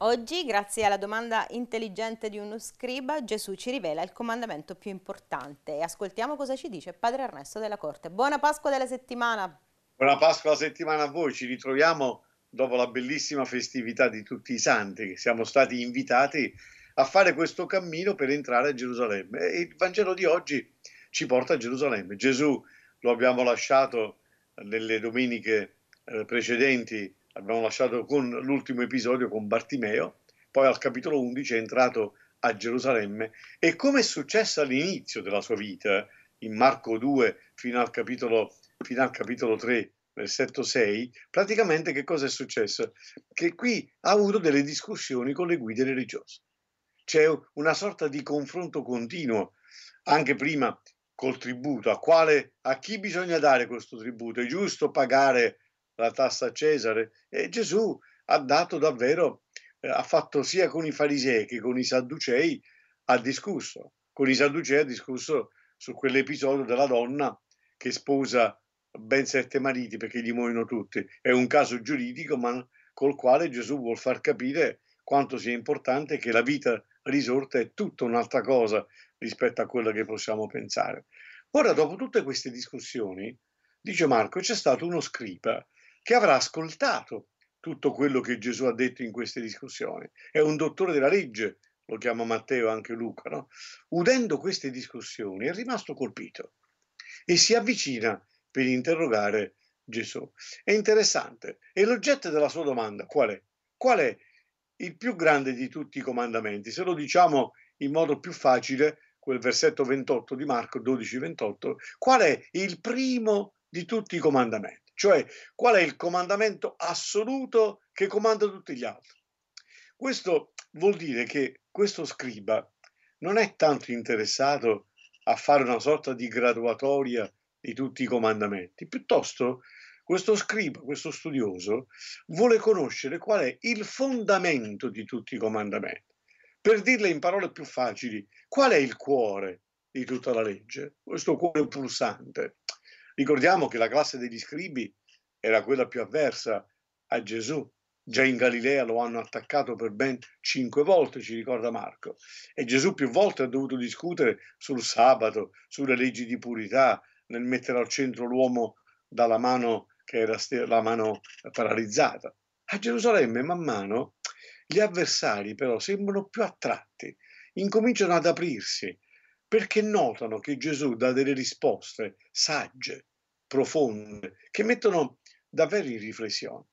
Oggi, grazie alla domanda intelligente di uno scriba, Gesù ci rivela il comandamento più importante ascoltiamo cosa ci dice Padre Ernesto della Corte. Buona Pasqua della settimana! Buona Pasqua della settimana a voi, ci ritroviamo dopo la bellissima festività di tutti i santi, che siamo stati invitati a fare questo cammino per entrare a Gerusalemme. E il Vangelo di oggi ci porta a Gerusalemme. Gesù lo abbiamo lasciato nelle domeniche eh, precedenti abbiamo lasciato con l'ultimo episodio con Bartimeo, poi al capitolo 11 è entrato a Gerusalemme e come è successo all'inizio della sua vita, in Marco 2 fino al capitolo, fino al capitolo 3, versetto 6, praticamente che cosa è successo? Che qui ha avuto delle discussioni con le guide religiose. C'è una sorta di confronto continuo, anche prima col tributo, a, quale, a chi bisogna dare questo tributo? È giusto pagare la tassa a Cesare. E Gesù ha dato davvero, eh, ha fatto sia con i farisei che con i sadducei, ha discusso. Con i sadducei ha discusso su quell'episodio della donna che sposa ben sette mariti perché gli muoiono tutti. È un caso giuridico, ma col quale Gesù vuol far capire quanto sia importante che la vita risorta è tutta un'altra cosa rispetto a quella che possiamo pensare. Ora, dopo tutte queste discussioni, dice Marco, c'è stato uno scriba che avrà ascoltato tutto quello che Gesù ha detto in queste discussioni. È un dottore della legge, lo chiama Matteo anche Luca, no? udendo queste discussioni è rimasto colpito e si avvicina per interrogare Gesù. È interessante. E l'oggetto della sua domanda qual è? Qual è il più grande di tutti i comandamenti? Se lo diciamo in modo più facile, quel versetto 28 di Marco 12-28, qual è il primo di tutti i comandamenti? cioè qual è il comandamento assoluto che comanda tutti gli altri. Questo vuol dire che questo scriba non è tanto interessato a fare una sorta di graduatoria di tutti i comandamenti, piuttosto questo scriba, questo studioso, vuole conoscere qual è il fondamento di tutti i comandamenti. Per dirle in parole più facili, qual è il cuore di tutta la legge, questo cuore pulsante? Ricordiamo che la classe degli scribi era quella più avversa a Gesù. Già in Galilea lo hanno attaccato per ben cinque volte, ci ricorda Marco. E Gesù più volte ha dovuto discutere sul sabato, sulle leggi di purità, nel mettere al centro l'uomo dalla mano che era la mano paralizzata. A Gerusalemme, man mano, gli avversari però sembrano più attratti, incominciano ad aprirsi, perché notano che Gesù dà delle risposte sagge, profonde, che mettono davvero in riflessione.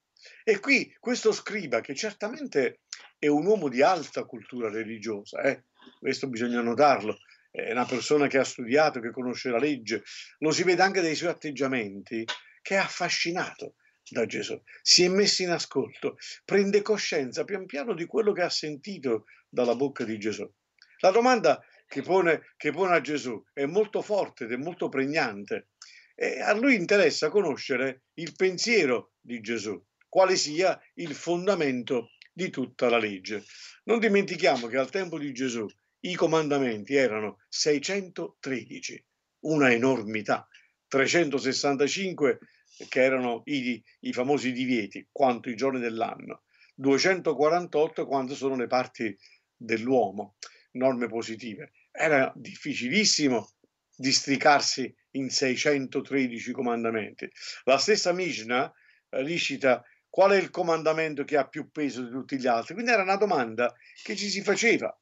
E qui questo scriba, che certamente è un uomo di alta cultura religiosa, eh? questo bisogna notarlo, è una persona che ha studiato, che conosce la legge, lo si vede anche dai suoi atteggiamenti, che è affascinato da Gesù, si è messo in ascolto, prende coscienza pian piano di quello che ha sentito dalla bocca di Gesù. La domanda è che pone, che pone a Gesù è molto forte ed è molto pregnante. E a lui interessa conoscere il pensiero di Gesù, quale sia il fondamento di tutta la legge. Non dimentichiamo che al tempo di Gesù i comandamenti erano 613, una enormità, 365 che erano i, i famosi divieti, quanto i giorni dell'anno, 248 quanto sono le parti dell'uomo norme positive. Era difficilissimo districarsi in 613 comandamenti. La stessa Mishnah eh, ricita qual è il comandamento che ha più peso di tutti gli altri. Quindi era una domanda che ci si faceva.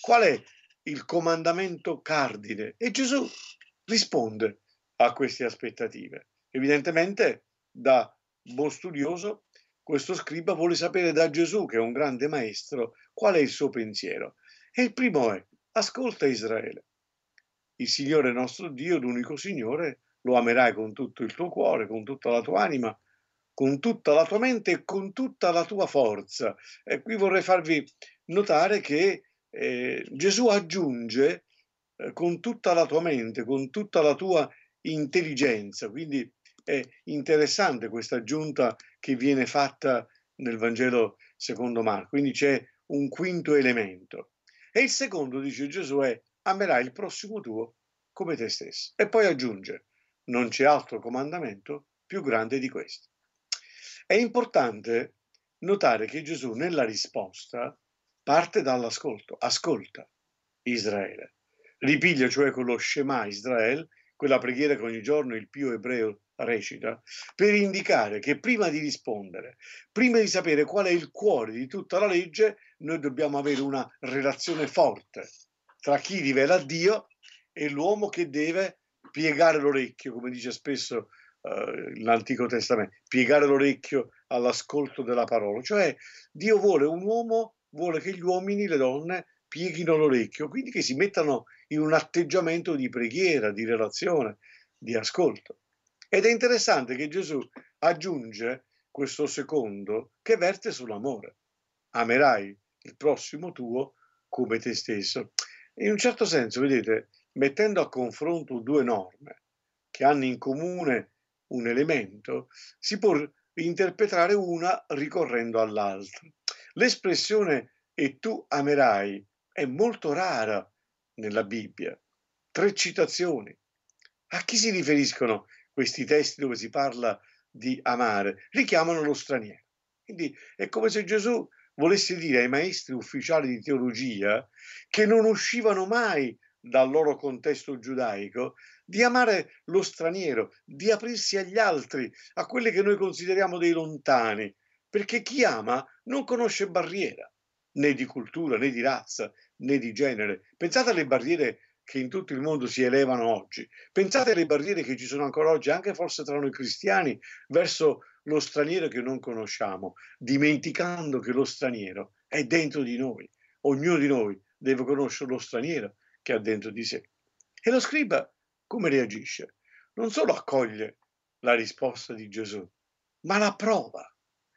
Qual è il comandamento cardine? E Gesù risponde a queste aspettative. Evidentemente da buon studioso questo scriba vuole sapere da Gesù, che è un grande maestro, qual è il suo pensiero. E il primo è, ascolta Israele. Il Signore nostro Dio, l'unico Signore, lo amerai con tutto il tuo cuore, con tutta la tua anima, con tutta la tua mente e con tutta la tua forza. E qui vorrei farvi notare che eh, Gesù aggiunge eh, con tutta la tua mente, con tutta la tua intelligenza. Quindi è interessante questa aggiunta che viene fatta nel Vangelo secondo Marco. Quindi c'è un quinto elemento. E il secondo, dice Gesù, è amerai il prossimo tuo come te stesso. E poi aggiunge, non c'è altro comandamento più grande di questo. È importante notare che Gesù nella risposta parte dall'ascolto, ascolta Israele, ripiglia cioè con lo Shema Israele, quella preghiera che ogni giorno il più ebreo recita, per indicare che prima di rispondere, prima di sapere qual è il cuore di tutta la legge, noi dobbiamo avere una relazione forte tra chi rivela Dio e l'uomo che deve piegare l'orecchio, come dice spesso eh, l'Antico Testamento, piegare l'orecchio all'ascolto della parola. Cioè Dio vuole un uomo, vuole che gli uomini, le donne, pieghino l'orecchio, quindi che si mettano in un atteggiamento di preghiera, di relazione, di ascolto. Ed è interessante che Gesù aggiunge questo secondo che verte sull'amore. Amerai il prossimo tuo come te stesso. In un certo senso, vedete, mettendo a confronto due norme che hanno in comune un elemento, si può interpretare una ricorrendo all'altra. L'espressione e tu amerai è molto rara nella Bibbia. Tre citazioni. A chi si riferiscono questi testi dove si parla di amare? Richiamano lo straniero. Quindi è come se Gesù volesse dire ai maestri ufficiali di teologia che non uscivano mai dal loro contesto giudaico, di amare lo straniero, di aprirsi agli altri, a quelli che noi consideriamo dei lontani, perché chi ama non conosce barriera, né di cultura, né di razza, né di genere. Pensate alle barriere che in tutto il mondo si elevano oggi, pensate alle barriere che ci sono ancora oggi, anche forse tra noi cristiani, verso lo straniero che non conosciamo, dimenticando che lo straniero è dentro di noi. Ognuno di noi deve conoscere lo straniero che ha dentro di sé. E lo scriba come reagisce? Non solo accoglie la risposta di Gesù, ma la prova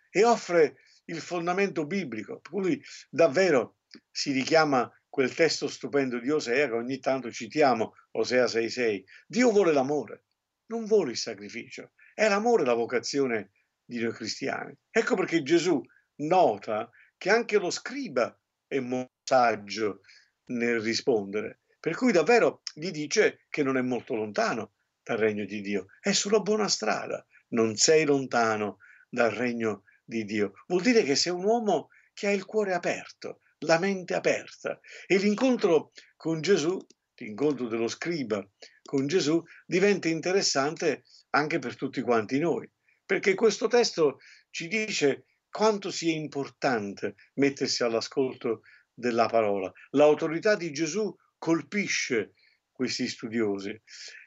e offre il fondamento biblico. Per cui davvero si richiama quel testo stupendo di Osea che ogni tanto citiamo, Osea 6.6. Dio vuole l'amore, non vuole il sacrificio. È l'amore la vocazione giudeo-cristiani. Ecco perché Gesù nota che anche lo scriba è molto saggio nel rispondere, per cui davvero gli dice che non è molto lontano dal regno di Dio, è sulla buona strada, non sei lontano dal regno di Dio. Vuol dire che sei un uomo che ha il cuore aperto, la mente aperta e l'incontro con Gesù, l'incontro dello scriba con Gesù, diventa interessante anche per tutti quanti noi perché questo testo ci dice quanto sia importante mettersi all'ascolto della parola. L'autorità di Gesù colpisce questi studiosi.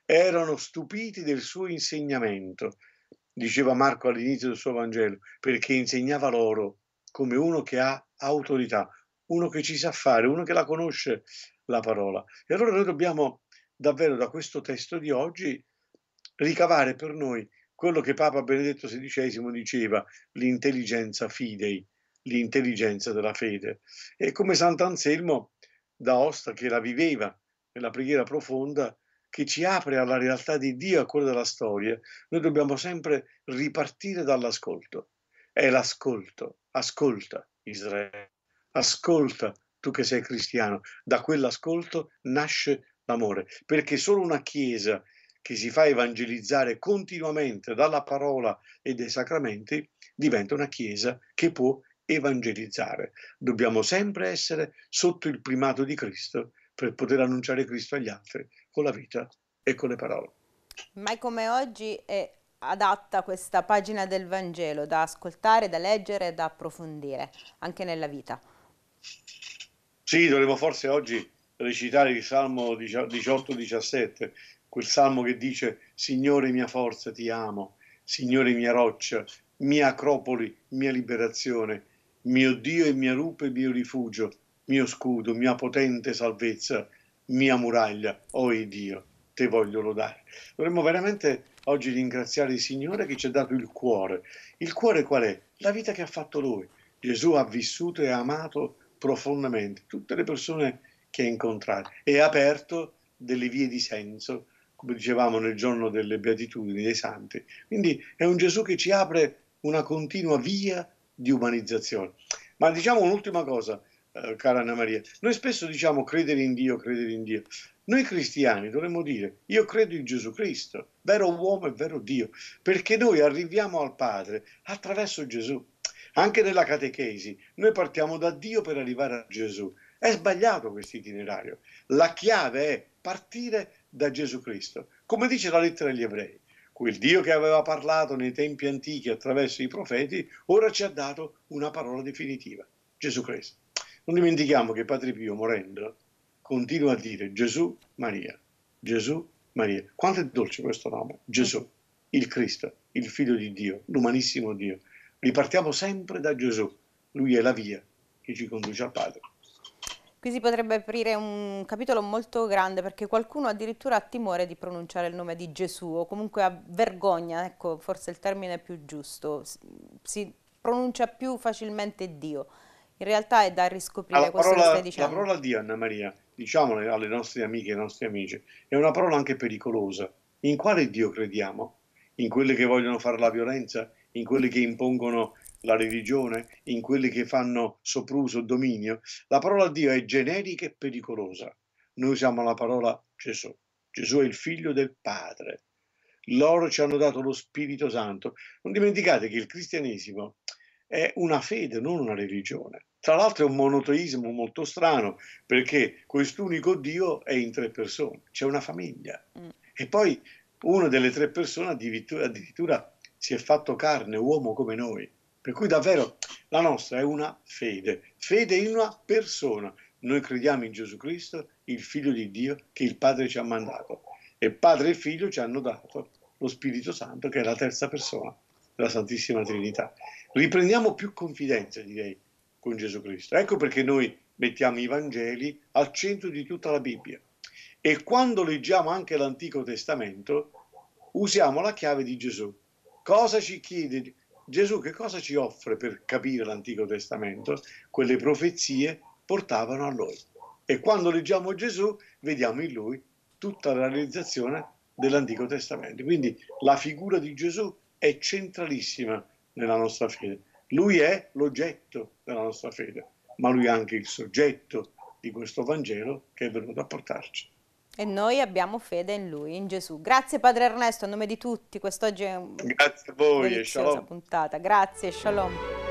Erano stupiti del suo insegnamento, diceva Marco all'inizio del suo Vangelo, perché insegnava loro come uno che ha autorità, uno che ci sa fare, uno che la conosce la parola. E allora noi dobbiamo davvero da questo testo di oggi ricavare per noi quello che Papa Benedetto XVI diceva, l'intelligenza fidei, l'intelligenza della fede. E come Sant'Anselmo d'Aosta che la viveva nella preghiera profonda, che ci apre alla realtà di Dio, a quella della storia, noi dobbiamo sempre ripartire dall'ascolto. È l'ascolto. Ascolta Israele, ascolta tu che sei cristiano. Da quell'ascolto nasce l'amore, perché solo una Chiesa che si fa evangelizzare continuamente dalla parola e dai sacramenti, diventa una Chiesa che può evangelizzare. Dobbiamo sempre essere sotto il primato di Cristo per poter annunciare Cristo agli altri con la vita e con le parole. Mai come oggi è adatta questa pagina del Vangelo da ascoltare, da leggere, da approfondire anche nella vita. Sì, dovremmo forse oggi recitare il Salmo 18-17, quel salmo che dice Signore mia forza ti amo, Signore mia roccia, mia acropoli, mia liberazione, mio Dio e mia rupe mio rifugio, mio scudo, mia potente salvezza, mia muraglia, o oh Dio, te voglio lodare. Dovremmo veramente oggi ringraziare il Signore che ci ha dato il cuore. Il cuore qual è? La vita che ha fatto Lui. Gesù ha vissuto e ha amato profondamente tutte le persone che ha incontrato e ha aperto delle vie di senso come dicevamo nel giorno delle beatitudini dei santi. Quindi è un Gesù che ci apre una continua via di umanizzazione. Ma diciamo un'ultima cosa, eh, cara Anna Maria, noi spesso diciamo credere in Dio, credere in Dio. Noi cristiani dovremmo dire io credo in Gesù Cristo, vero uomo e vero Dio, perché noi arriviamo al Padre attraverso Gesù. Anche nella catechesi noi partiamo da Dio per arrivare a Gesù. È sbagliato questo itinerario. La chiave è partire da Gesù Cristo, come dice la lettera agli ebrei. Quel Dio che aveva parlato nei tempi antichi attraverso i profeti, ora ci ha dato una parola definitiva, Gesù Cristo. Non dimentichiamo che Padre Pio, morendo, continua a dire Gesù Maria, Gesù Maria. Quanto è dolce questo nome, Gesù, il Cristo, il figlio di Dio, l'umanissimo Dio. Ripartiamo sempre da Gesù, lui è la via che ci conduce al Padre. Qui si potrebbe aprire un capitolo molto grande perché qualcuno addirittura ha timore di pronunciare il nome di Gesù o comunque ha vergogna, ecco forse il termine più giusto, si pronuncia più facilmente Dio. In realtà è da riscoprire la questo parola, che stai dicendo. La parola Dio, Anna Maria, diciamolo alle nostre amiche e ai nostri amici, è una parola anche pericolosa. In quale Dio crediamo? In quelli che vogliono fare la violenza? In quelli che impongono la religione, in quelli che fanno sopruso, dominio, la parola Dio è generica e pericolosa. Noi usiamo la parola Gesù. Gesù è il figlio del Padre. Loro ci hanno dato lo Spirito Santo. Non dimenticate che il cristianesimo è una fede, non una religione. Tra l'altro è un monoteismo molto strano, perché quest'unico Dio è in tre persone, c'è una famiglia. Mm. E poi una delle tre persone addirittura, addirittura si è fatto carne, uomo come noi. Per cui davvero la nostra è una fede, fede in una persona. Noi crediamo in Gesù Cristo, il Figlio di Dio che il Padre ci ha mandato. E Padre e Figlio ci hanno dato lo Spirito Santo che è la terza persona della Santissima Trinità. Riprendiamo più confidenza, direi, con Gesù Cristo. Ecco perché noi mettiamo i Vangeli al centro di tutta la Bibbia. E quando leggiamo anche l'Antico Testamento, usiamo la chiave di Gesù. Cosa ci chiede Gesù che cosa ci offre per capire l'Antico Testamento? Quelle profezie portavano a noi. E quando leggiamo Gesù, vediamo in lui tutta la realizzazione dell'Antico Testamento. Quindi la figura di Gesù è centralissima nella nostra fede. Lui è l'oggetto della nostra fede, ma lui è anche il soggetto di questo Vangelo che è venuto a portarci. E noi abbiamo fede in Lui, in Gesù. Grazie Padre Ernesto, a nome di tutti, quest'oggi è una Grazie a voi, e puntata. Grazie, shalom.